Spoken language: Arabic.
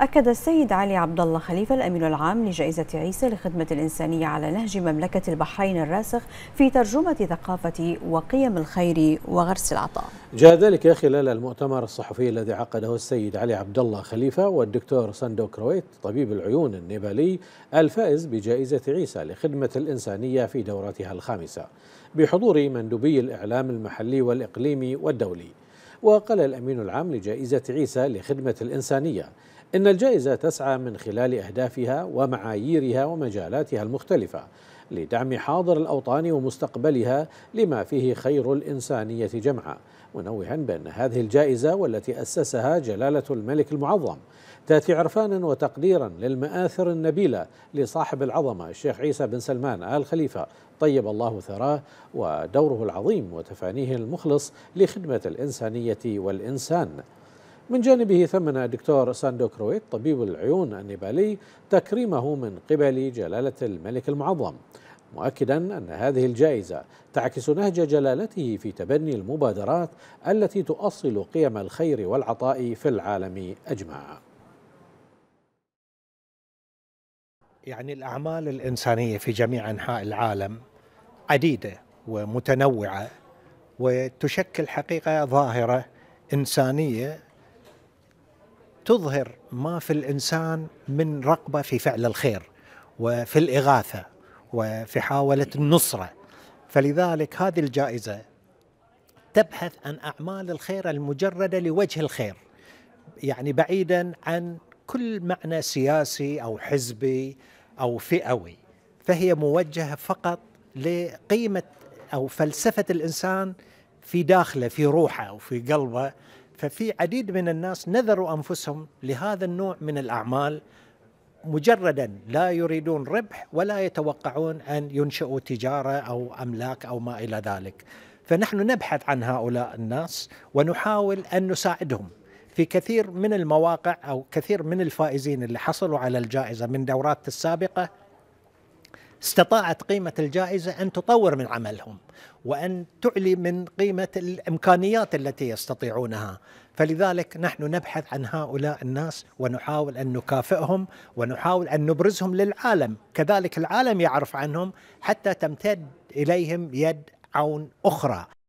أكد السيد علي عبد الله خليفة الأمين العام لجائزة عيسى لخدمة الإنسانية على نهج مملكة البحرين الراسخ في ترجمة ثقافة وقيم الخير وغرس العطاء. جاء ذلك خلال المؤتمر الصحفي الذي عقده السيد علي عبد الله خليفة والدكتور صندوق كرويت طبيب العيون النيبالي الفائز بجائزة عيسى لخدمة الإنسانية في دورتها الخامسة بحضور مندوبي الإعلام المحلي والإقليمي والدولي. وقال الأمين العام لجائزة عيسى لخدمة الإنسانية إن الجائزة تسعى من خلال أهدافها ومعاييرها ومجالاتها المختلفة لدعم حاضر الأوطان ومستقبلها لما فيه خير الإنسانية جمعا منوها بأن هذه الجائزة والتي أسسها جلالة الملك المعظم تأتي عرفانا وتقديرا للمآثر النبيلة لصاحب العظمة الشيخ عيسى بن سلمان آل خليفة طيب الله ثراه ودوره العظيم وتفانيه المخلص لخدمة الإنسانية والإنسان من جانبه ثمن الدكتور ساندو كرويت طبيب العيون النيبالي تكريمه من قبل جلالة الملك المعظم مؤكدا أن هذه الجائزة تعكس نهج جلالته في تبني المبادرات التي تؤصل قيم الخير والعطاء في العالم أجمع يعني الأعمال الإنسانية في جميع أنحاء العالم عديدة ومتنوعة وتشكل حقيقة ظاهرة إنسانية تظهر ما في الانسان من رغبه في فعل الخير وفي الاغاثه وفي حاوله النصره فلذلك هذه الجائزه تبحث عن اعمال الخير المجرده لوجه الخير يعني بعيدا عن كل معنى سياسي او حزبي او فئوي فهي موجهه فقط لقيمه او فلسفه الانسان في داخله في روحه وفي قلبه ففي عديد من الناس نذروا انفسهم لهذا النوع من الاعمال مجردا لا يريدون ربح ولا يتوقعون ان ينشئوا تجاره او املاك او ما الى ذلك. فنحن نبحث عن هؤلاء الناس ونحاول ان نساعدهم في كثير من المواقع او كثير من الفائزين اللي حصلوا على الجائزه من دورات السابقه استطاعت قيمة الجائزة أن تطور من عملهم وأن تعلي من قيمة الإمكانيات التي يستطيعونها فلذلك نحن نبحث عن هؤلاء الناس ونحاول أن نكافئهم ونحاول أن نبرزهم للعالم كذلك العالم يعرف عنهم حتى تمتد إليهم يد عون أخرى